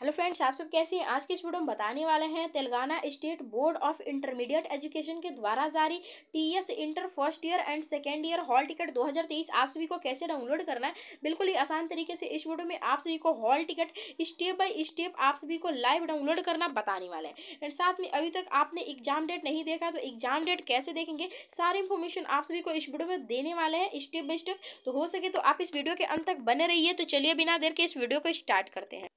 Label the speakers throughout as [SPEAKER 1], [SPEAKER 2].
[SPEAKER 1] hello friends आप सब कैसे हैं आज के इस वीडियो में बताने वाले हैं Telangana state board of intermediate education के द्वारा जारी TS inter first year and second year hall ticket 2023 आप सभी को कैसे डाउनलोड करना है बिल्कुल ही आसान तरीके से इस वीडियो में आप सभी को hall ticket step by step आप सभी को लाइव डाउनलोड करना बताने वाले हैं एंड साथ में अभी तक आपने एग्जाम डेट नहीं देखा तो एग्जाम डेट कैसे देखेंगे सारी इन्फॉर्मेशन आप सभी को इस वीडियो में देने वाले हैं स्टेप बाई स्टेप तो हो सके तो आप इस वीडियो के अंत तक बने रहिए तो चलिए बिना देर के इस वीडियो को स्टार्ट करते हैं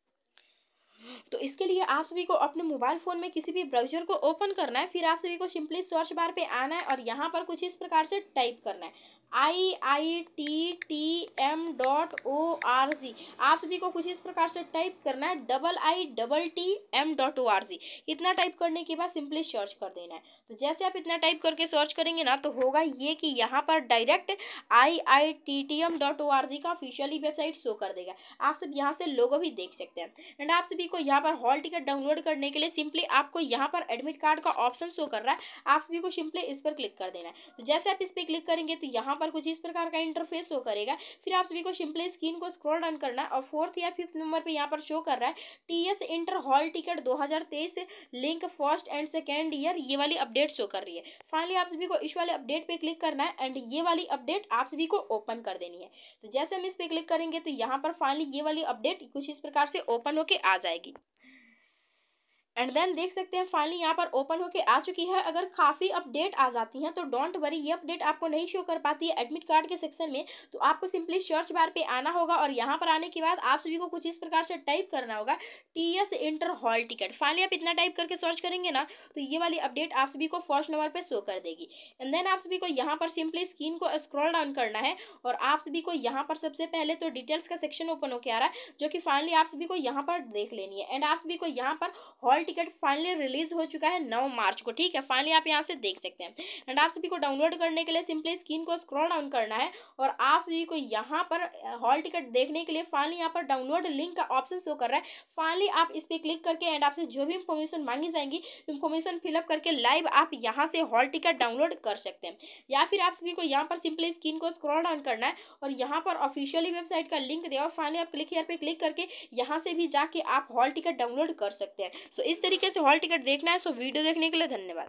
[SPEAKER 1] तो इसके लिए आप सभी को अपने मोबाइल फ़ोन में किसी भी ब्राउजर को ओपन करना है फिर आप सभी को सिंपली सर्च बार पर आना है और यहाँ पर कुछ इस प्रकार से टाइप करना है I I T T M dot O R G आप सभी को कुछ इस प्रकार से टाइप करना है double I double T M dot O R G इतना टाइप करने के बाद सिंपली सर्च कर देना है तो जैसे आप इतना टाइप करके सर्च करेंगे ना तो होगा ये कि यहाँ पर direct I I T T M dot O R G का ऑफिशियली वेबसाइट शो कर देगा आप सब यहाँ से लोगो भी देख सकते हैं एंड आप सभी को यहाँ पर हॉल टिकट डाउनलोड करने के लिए सिंपली आपको यहाँ पर एडमिट कार्ड का ऑप्शन शो कर रहा है आप सभी को सिंपली इस पर क्लिक कर देना है तो जैसे आप इस पर क्लिक करेंगे तो यहाँ यहाँ पर कुछ इस प्रकार का इंटरफेस शो करेगा फिर आप सभी को सिंपली स्क्रीन को स्क्रॉल डाउन करना है और फोर्थ या फिफ्थ नंबर पे यहाँ पर शो कर रहा है T S inter hall ticket 2023 link first and second year ये वाली अपडेट शो कर रही है फाइनली आप सभी को इस वाले अपडेट पर क्लिक करना है एंड ये वाली अपडेट आप सभी को ओपन कर देनी है तो जैसे हम इस पर क्लिक करेंगे तो यहाँ पर फाइनली ये वाली अपडेट कुछ इस प्रकार से ओपन होकर आ जाएगी एंड देन देख सकते हैं फाइनली यहाँ पर ओपन होके आ चुकी है अगर काफ़ी अपडेट आ जाती हैं तो डोंट वरी ये अपडेट आपको नहीं शो कर पाती है एडमिट कार्ड के सेक्शन में तो आपको सिंपली सर्च बार पे आना होगा और यहाँ पर आने के बाद आप सभी को कुछ इस प्रकार से टाइप करना होगा T S inter hall ticket finally आप इतना टाइप करके सर्च करेंगे ना तो ये वाली अपडेट आप सभी को फर्स्ट नंबर पर शो कर देगी एंड देन आप सभी को यहाँ पर सिंपली स्क्रीन को स्क्रॉल डाउन करना है और आप सभी को यहाँ पर सबसे पहले तो डिटेल्स का सेक्शन ओपन होकर आ रहा है जो कि फाइनली आप सभी को यहाँ पर देख लेनी है एंड आप सभी को यहाँ पर हॉल टिकट फाइनली रिलीज हो चुका है नौ मार्च को ठीक है फाइनली आप यहाँ से देख सकते हैं एंड आप सभी को डाउनलोड करने के लिए सिंपली स्क्रीन को स्क्रॉल डाउन करना है और आप सभी को यहाँ पर हॉल टिकट देखने के लिए फाइनली यहाँ पर डाउनलोड लिंक का ऑप्शन शो कर रहा है फाइनली आप इस पर क्लिक करके एंड आपसे जो भी इंफॉर्मेशन मांगी जाएंगी इन्फॉर्मेशन फिलअप करके लाइव आप यहाँ से हॉल टिकट डाउनलोड कर सकते हैं या फिर आप सभी को यहाँ पर सिंपली स्क्रीन को स्क्रॉल डाउन करना है और यहाँ पर ऑफिशियली वेबसाइट का लिंक दे और फाइनली आप क्लिक हेयर पे क्लिक करके यहाँ से भी जाके आप हॉल टिकट डाउनलोड कर सकते हैं सो so, इस इस तरीके से हॉल टिकट देखना है सो वीडियो देखने के लिए धन्यवाद